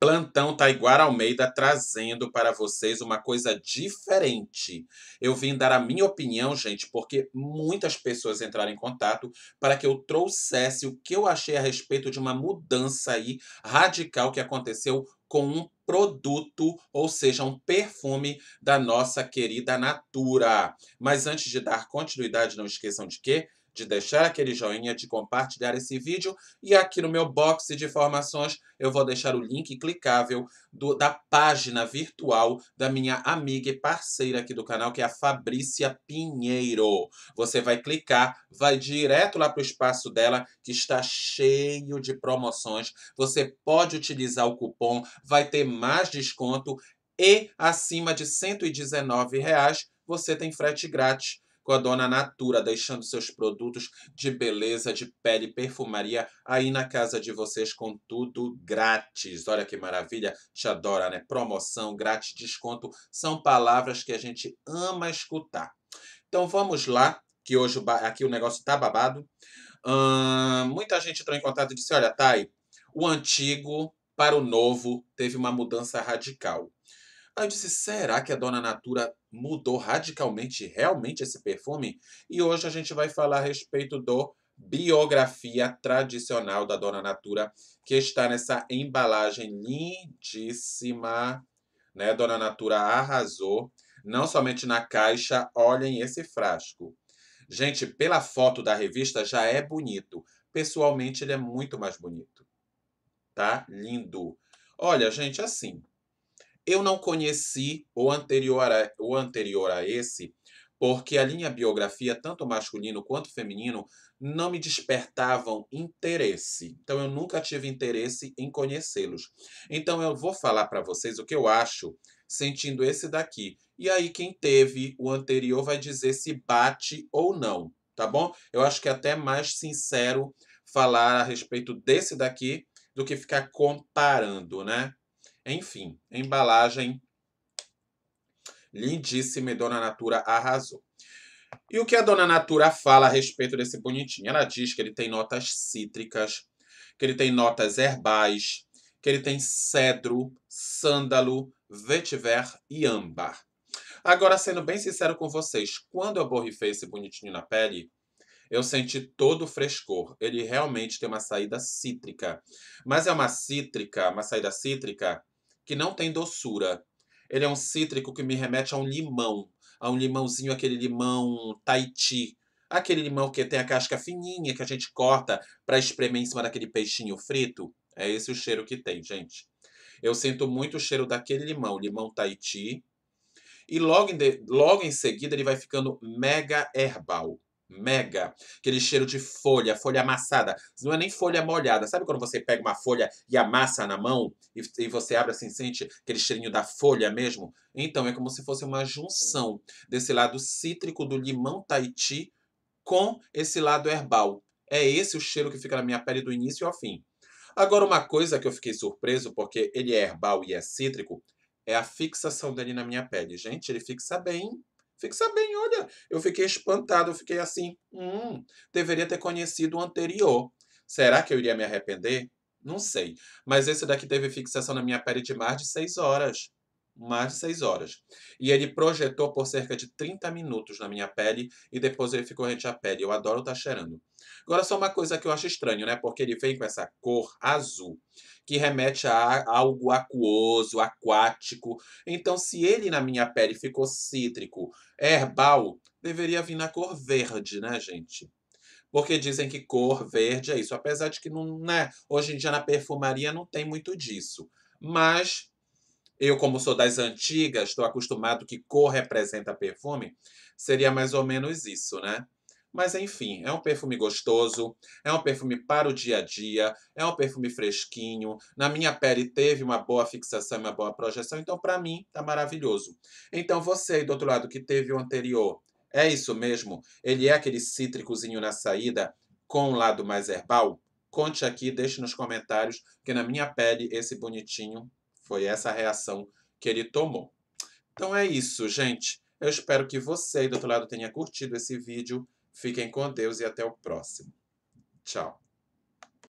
Plantão Taiguara Almeida trazendo para vocês uma coisa diferente. Eu vim dar a minha opinião, gente, porque muitas pessoas entraram em contato para que eu trouxesse o que eu achei a respeito de uma mudança aí radical que aconteceu com um produto, ou seja, um perfume da nossa querida Natura. Mas antes de dar continuidade, não esqueçam de que de deixar aquele joinha, de compartilhar esse vídeo. E aqui no meu box de informações eu vou deixar o link clicável do, da página virtual da minha amiga e parceira aqui do canal, que é a Fabrícia Pinheiro. Você vai clicar, vai direto lá para o espaço dela, que está cheio de promoções. Você pode utilizar o cupom, vai ter mais desconto e acima de R$ reais você tem frete grátis com a dona Natura, deixando seus produtos de beleza, de pele e perfumaria aí na casa de vocês com tudo grátis. Olha que maravilha, te adora, né? Promoção, grátis, desconto, são palavras que a gente ama escutar. Então vamos lá, que hoje aqui o negócio tá babado. Hum, muita gente entrou em contato e disse: Olha, Thay, o antigo para o novo teve uma mudança radical. Aí eu disse, será que a Dona Natura mudou radicalmente realmente esse perfume? E hoje a gente vai falar a respeito do biografia tradicional da Dona Natura, que está nessa embalagem lindíssima, né? Dona Natura arrasou, não somente na caixa, olhem esse frasco. Gente, pela foto da revista já é bonito. Pessoalmente ele é muito mais bonito. Tá? Lindo. Olha, gente, assim, eu não conheci o anterior a, o anterior a esse, porque a linha biografia, tanto masculino quanto feminino, não me despertavam interesse. Então eu nunca tive interesse em conhecê-los. Então eu vou falar para vocês o que eu acho sentindo esse daqui. E aí quem teve o anterior vai dizer se bate ou não, tá bom? Eu acho que é até mais sincero falar a respeito desse daqui do que ficar comparando, né? Enfim, embalagem lindíssima e Dona Natura arrasou. E o que a Dona Natura fala a respeito desse bonitinho? Ela diz que ele tem notas cítricas, que ele tem notas herbais, que ele tem cedro, sândalo, vetiver e âmbar. Agora, sendo bem sincero com vocês, quando eu borrifei esse bonitinho na pele, eu senti todo o frescor. Ele realmente tem uma saída cítrica. Mas é uma cítrica, uma saída cítrica que não tem doçura. Ele é um cítrico que me remete a um limão, a um limãozinho, aquele limão Tahiti. Aquele limão que tem a casca fininha que a gente corta para espremer em cima daquele peixinho frito. É esse o cheiro que tem, gente. Eu sinto muito o cheiro daquele limão, limão Tahiti. E logo em, de, logo em seguida ele vai ficando mega herbal. Mega. Aquele cheiro de folha, folha amassada. Não é nem folha molhada. Sabe quando você pega uma folha e amassa na mão? e, e você abre assim, sente aquele cheirinho da folha mesmo. Então é como se fosse uma junção desse lado cítrico do limão Tahiti com esse lado herbal. É esse o cheiro que fica na minha pele do início ao fim. Agora, uma coisa que eu fiquei surpreso, porque ele é herbal e é cítrico, é a fixação dele na minha pele. Gente, ele fixa bem. Fixa bem, olha. Eu fiquei espantado, eu fiquei assim, hum, deveria ter conhecido o anterior. Será que eu iria me arrepender? Não sei. Mas esse daqui teve fixação na minha pele de mais de 6 horas. Mais de 6 horas. E ele projetou por cerca de 30 minutos na minha pele e depois ele ficou rente à pele. Eu adoro estar tá cheirando. Agora, só uma coisa que eu acho estranho, né? Porque ele vem com essa cor azul, que remete a algo aquoso, aquático. Então, se ele na minha pele ficou cítrico, herbal, deveria vir na cor verde, né, gente? porque dizem que cor verde é isso. Apesar de que não, né, hoje em dia na perfumaria não tem muito disso. Mas eu, como sou das antigas, estou acostumado que cor representa perfume, seria mais ou menos isso, né? Mas enfim, é um perfume gostoso, é um perfume para o dia a dia, é um perfume fresquinho. Na minha pele teve uma boa fixação, uma boa projeção, então para mim tá maravilhoso. Então você aí do outro lado que teve o anterior é isso mesmo, ele é aquele cítricozinho na saída, com um lado mais herbal? Conte aqui, deixe nos comentários, que na minha pele esse bonitinho foi essa reação que ele tomou. Então é isso, gente. Eu espero que você aí do outro lado tenha curtido esse vídeo. Fiquem com Deus e até o próximo. Tchau.